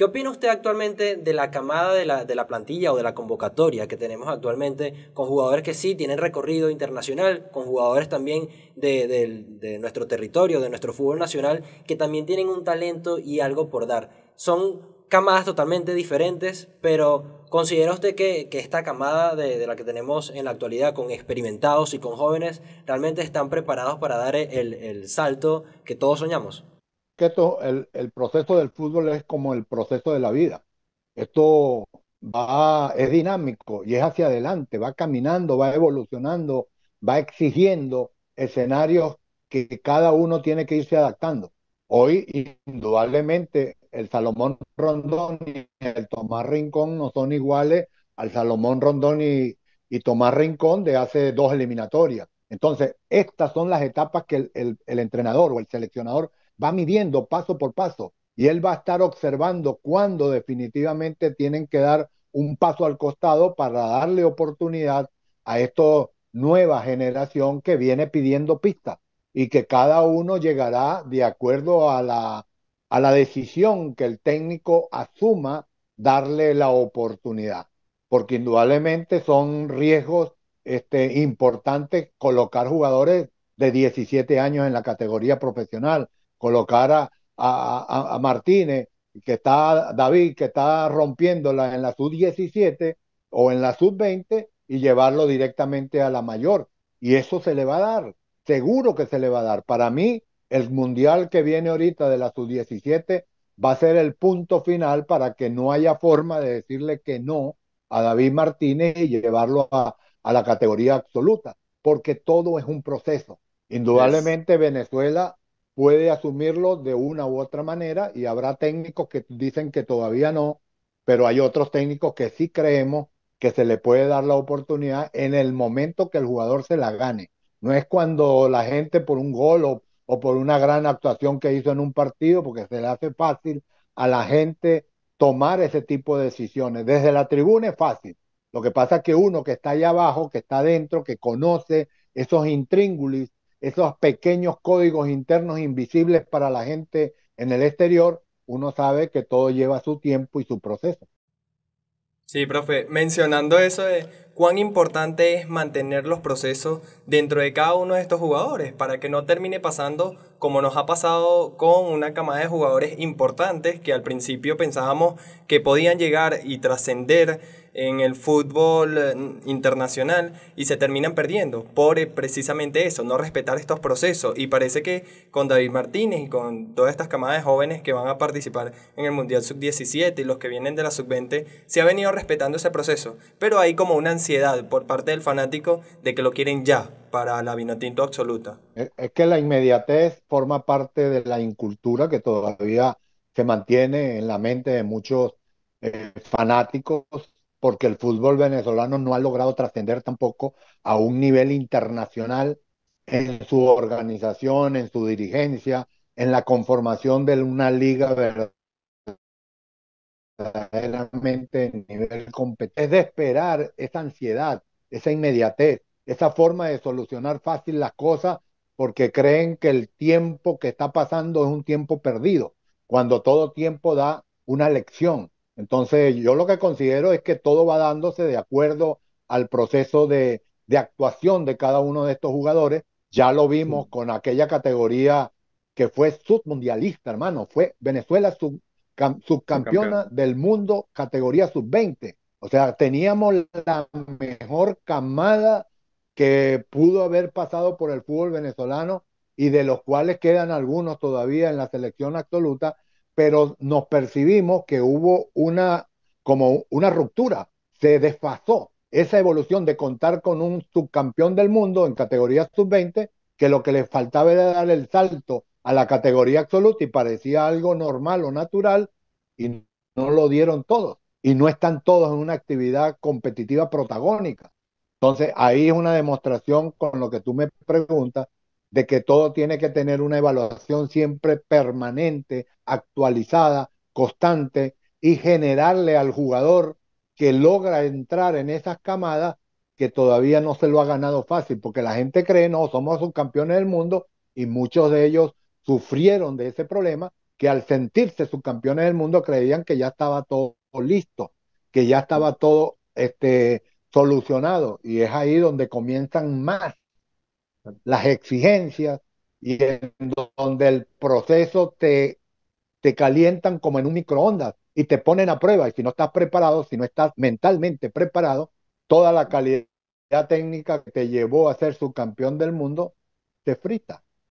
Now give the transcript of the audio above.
¿Qué opina usted actualmente de la camada de la, plantilla o de la convocatoria que tenemos actualmente con jugadores que sí tienen recorrido internacional, con jugadores también de, nuestro territorio, de nuestro fútbol nacional, que también tienen un talento y algo por dar? Son camadas totalmente diferentes, pero ¿considera usted que, esta camada de, la que tenemos en la actualidad con experimentados y con jóvenes realmente están preparados para dar el salto que todos soñamos? que el, proceso del fútbol es como el proceso de la vida. Esto va, es dinámico y es hacia adelante, va caminando, va evolucionando, va exigiendo escenarios que, cada uno tiene que irse adaptando. Hoy, indudablemente, el Salomón Rondón y el Tomás Rincón no son iguales al Salomón Rondón y, y Tomás Rincón de hace dos eliminatorias. Entonces, estas son las etapas que el entrenador o el seleccionador va midiendo paso por paso y él va a estar observando cuándo definitivamente tienen que dar un paso al costado para darle oportunidad a esta nueva generación que viene pidiendo pista y que cada uno llegará de acuerdo a la, a la decisión que el técnico asuma darle la oportunidad, porque indudablemente son riesgos este, importantes colocar jugadores de 17 años en la categoría profesional, colocar a, a, Martínez, que está David, que está rompiéndola en la sub-17 o en la sub-20 y llevarlo directamente a la mayor. Y eso se le va a dar, seguro que se le va a dar. Para mí, el mundial que viene ahorita de la sub-17 va a ser el punto final para que no haya forma de decirle que no a David Martínez y llevarlo a, la categoría absoluta, porque todo es un proceso. Indudablemente Venezuela puede asumirlo de una u otra manera y habrá técnicos que dicen que todavía no, pero hay otros técnicos que sí creemos que se le puede dar la oportunidad en el momento que el jugador se la gane. No es cuando la gente por un gol o, por una gran actuación que hizo en un partido, porque se le hace fácil a la gente tomar ese tipo de decisiones. Desde la tribuna es fácil. Lo que pasa es que uno que está allá abajo, que está adentro, que conoce esos intríngulis esos pequeños códigos internos invisibles para la gente en el exterior, uno sabe que todo lleva su tiempo y su proceso. Sí, profe, mencionando eso cuán importante es mantener los procesos dentro de cada uno de estos jugadores para que no termine pasando como nos ha pasado con una camada de jugadores importantes que al principio pensábamos que podían llegar y trascender en el fútbol eh, internacional y se terminan perdiendo por eh, precisamente eso, no respetar estos procesos. Y parece que con David Martínez y con todas estas camadas de jóvenes que van a participar en el Mundial Sub-17 y los que vienen de la Sub-20, se ha venido respetando ese proceso. Pero hay como una ansiedad por parte del fanático de que lo quieren ya para la vinotinto absoluta. Es que la inmediatez forma parte de la incultura que todavía se mantiene en la mente de muchos eh, fanáticos porque el fútbol venezolano no ha logrado trascender tampoco a un nivel internacional en su organización, en su dirigencia, en la conformación de una liga verdaderamente en nivel competente. Es de esperar esa ansiedad, esa inmediatez, esa forma de solucionar fácil las cosas porque creen que el tiempo que está pasando es un tiempo perdido, cuando todo tiempo da una lección entonces, yo lo que considero es que todo va dándose de acuerdo al proceso de, actuación de cada uno de estos jugadores. Ya lo vimos con aquella categoría que fue submundialista, hermano. Fue Venezuela subcampeona del mundo, categoría sub-20. O sea, teníamos la mejor camada que pudo haber pasado por el fútbol venezolano y de los cuales quedan algunos todavía en la selección absoluta pero nos percibimos que hubo una, como una ruptura, se desfasó esa evolución de contar con un subcampeón del mundo en categoría sub-20, que lo que le faltaba era dar el salto a la categoría absoluta y parecía algo normal o natural y no lo dieron todos. Y no están todos en una actividad competitiva protagónica. Entonces, ahí es una demostración con lo que tú me preguntas de que todo tiene que tener una evaluación siempre permanente, actualizada, constante y generarle al jugador que logra entrar en esas camadas que todavía no se lo ha ganado fácil, porque la gente cree, no, somos subcampeones del mundo y muchos de ellos sufrieron de ese problema, que al sentirse subcampeones del mundo creían que ya estaba todo listo, que ya estaba todo este, solucionado y es ahí donde comienzan más las exigencias y en donde el proceso te, te calientan como en un microondas y te ponen a prueba. Y si no estás preparado, si no estás mentalmente preparado, toda la calidad técnica que te llevó a ser subcampeón del mundo te frita.